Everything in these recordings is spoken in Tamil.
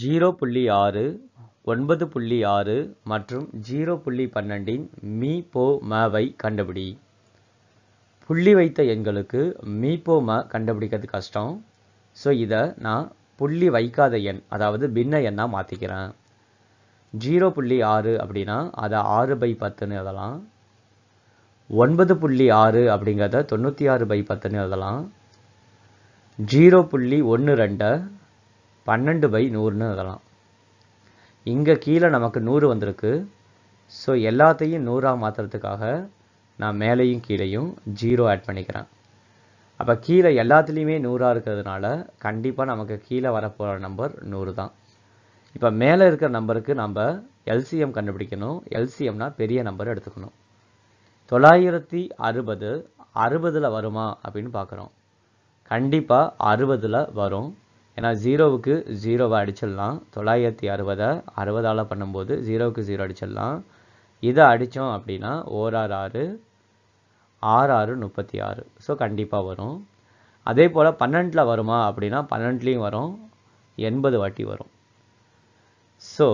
ஜீரோ புள்ளி ஆறு ஒன்பது புள்ளி ஆறு மற்றும் ஜீரோ புள்ளி பன்னெண்டின் மீ போ மவை கண்டுபிடி புள்ளி வைத்த எண்களுக்கு மீ போ ம கண்டுபிடிக்கிறது கஷ்டம் ஸோ இதை நான் புள்ளி வைக்காத எண் அதாவது பின்ன எண்ணாக மாற்றிக்கிறேன் ஜீரோ புள்ளி ஆறு அப்படின்னா அதை ஆறு பை பத்துன்னு எழுதலாம் ஒன்பது புள்ளி ஆறு அப்படிங்கிறத தொண்ணூற்றி ஆறு பை பத்துன்னு எழுதலாம் ஜீரோ புள்ளி ஒன்று ரெண்டை பன்னெண்டு பை நூறுன்னு அதெல்லாம் இங்கே கீழே நமக்கு நூறு வந்திருக்கு ஸோ எல்லாத்தையும் நூறாக மாற்றுறதுக்காக நான் மேலேயும் கீழேயும் ஜீரோ ஆட் பண்ணிக்கிறேன் அப்போ கீழே எல்லாத்துலேயுமே நூறாக இருக்கிறதுனால கண்டிப்பாக நமக்கு கீழே வரப்போகிற நம்பர் நூறு தான் இப்போ மேலே இருக்கிற நம்பருக்கு நம்ம எல்சிஎம் கண்டுபிடிக்கணும் எல்சிஎம்னா பெரிய நம்பர் எடுத்துக்கணும் தொள்ளாயிரத்தி அறுபது அறுபதில் வருமா அப்படின்னு பார்க்குறோம் கண்டிப்பாக அறுபதில் வரும் ஏன்னா ஜீரோவுக்கு ஜீரோவை அடிச்சிடலாம் தொள்ளாயிரத்தி அறுபதை அறுபதால் பண்ணும்போது ஜீரோவுக்கு ஜீரோ அடிச்சிடலாம் இதை அடித்தோம் அப்படின்னா ஓராறு ஆறு ஆறு ஆறு முப்பத்தி ஆறு ஸோ கண்டிப்பாக வரும் அதே போல் பன்னெண்டில் வருமா அப்படின்னா பன்னெண்டுலேயும் வரும் எண்பது வாட்டி வரும் ஸோ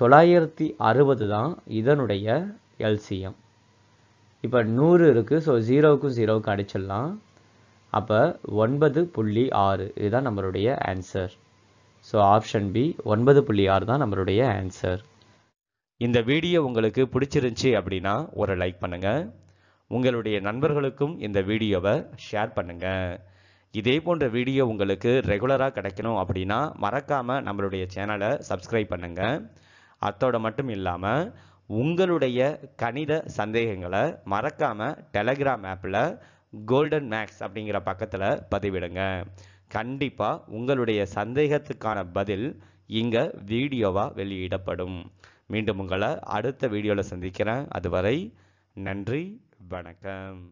தொள்ளாயிரத்தி அறுபது தான் இதனுடைய எல்சிஎம் இப்போ நூறு இருக்குது ஸோ ஜீரோவுக்கும் ஜீரோவுக்கும் அடிச்சிடலாம் அப்போ ஒன்பது புள்ளி ஆறு இதுதான் நம்மளுடைய ஆன்சர் ஸோ ஆப்ஷன் பி ஒன்பது புள்ளி ஆறு தான் நம்மளுடைய ஆன்சர் இந்த வீடியோ உங்களுக்கு பிடிச்சிருந்துச்சி அப்படின்னா ஒரு லைக் பண்ணுங்கள் உங்களுடைய நண்பர்களுக்கும் இந்த வீடியோவை ஷேர் பண்ணுங்கள் இதே போன்ற வீடியோ உங்களுக்கு ரெகுலராக கிடைக்கணும் அப்படின்னா மறக்காமல் நம்மளுடைய சேனலை சப்ஸ்கிரைப் பண்ணுங்கள் அத்தோட மட்டும் இல்லாமல் உங்களுடைய கணித சந்தேகங்களை மறக்காமல் டெலகிராம் ஆப்பில் கோல்டன் மேக்ஸ் அப்படிங்கிற பக்கத்தில் பதிவிடுங்க கண்டிப்பாக உங்களுடைய சந்தேகத்துக்கான பதில் இங்கே வீடியோவாக வெளியிடப்படும் மீண்டும் உங்களை அடுத்த வீடியோவில் சந்திக்கிறேன் அதுவரை நன்றி வணக்கம்